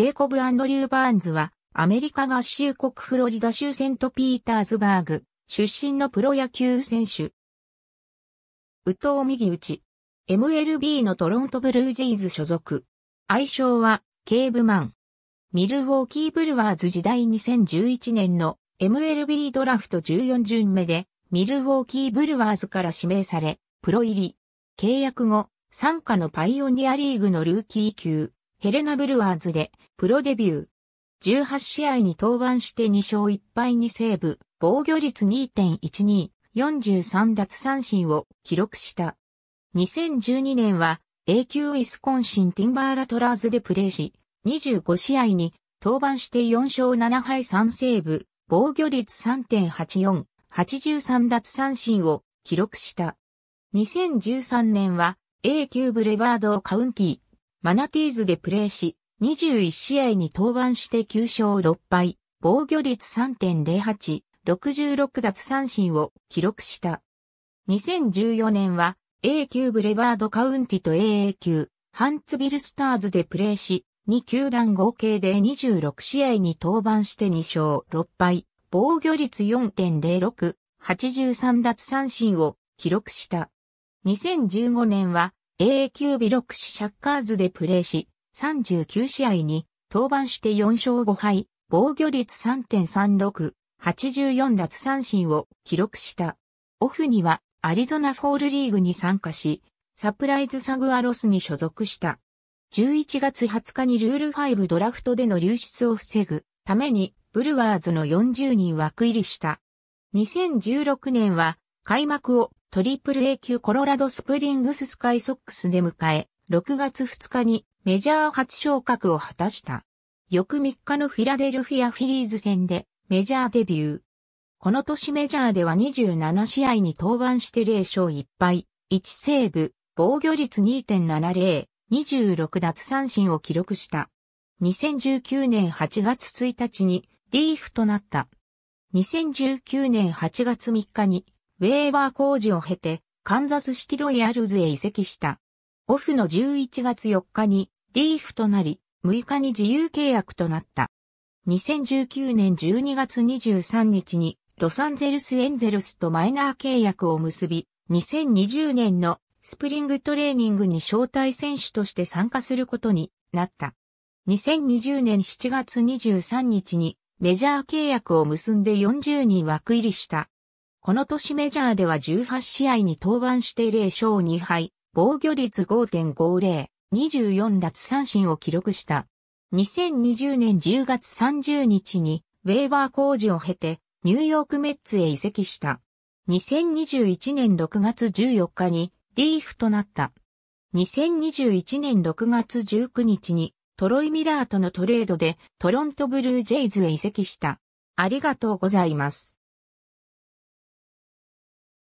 ジェイコブ・アンドリュー・バーンズは、アメリカ合衆国フロリダ州セント・ピーターズバーグ、出身のプロ野球選手。右投右打ち。MLB のトロントブルージェイズ所属。愛称は、ケーブマン。ミルウォーキーブルワーズ時代2011年の MLB ドラフト14巡目で、ミルウォーキーブルワーズから指名され、プロ入り。契約後、参加のパイオニアリーグのルーキー級。ヘレナ・ブルワーズでプロデビュー。18試合に登板して2勝1敗にセーブ、防御率2.12、43奪三振を記録した。2012年は A 級ウィスコンシンティンバーラトラーズでプレーし、25試合に登板して4勝7敗3セーブ、防御率3.84、83奪三振を記録した。2013年は A 級ブレバードカウンティマナティーズでプレーし、21試合に登板して9勝6敗、防御率3.08、66奪三振を記録した。2014年は A 級ブレバードカウンティと AA 級ハンツビルスターズでプレーし、2球団合計で26試合に登板して2勝6敗、防御率4.06、83奪三振を記録した。2015年は a q ビロックシシャッカーズでプレーし、39試合に登板して4勝5敗、防御率3.36、84奪三振を記録した。オフにはアリゾナフォールリーグに参加し、サプライズサグアロスに所属した。11月20日にルール5ドラフトでの流出を防ぐためにブルワーズの40人枠入りした。2016年は開幕をトリプル A 級コロラドスプリングススカイソックスで迎え、6月2日にメジャー初昇格を果たした。翌3日のフィラデルフィアフィリーズ戦でメジャーデビュー。この年メジャーでは27試合に登板して0勝1敗、1セーブ、防御率2.70、26奪三振を記録した。2019年8月1日にリーフとなった。2019年8月3日にウェーバー工事を経て、カンザスシティロイヤルズへ移籍した。オフの11月4日にーフとなり、6日に自由契約となった。2019年12月23日にロサンゼルスエンゼルスとマイナー契約を結び、2020年のスプリングトレーニングに招待選手として参加することになった。2020年7月23日にメジャー契約を結んで40人枠入りしたこの年メジャーでは18試合に登板して0勝2敗、防御率5.50、24奪三振を記録した。2020年10月30日に、ウェーバー工事を経て、ニューヨークメッツへ移籍した。2021年6月14日に、リーフとなった。2021年6月19日に、トロイ・ミラーとのトレードでトロントブルージェイズへ移籍した。ありがとうございます。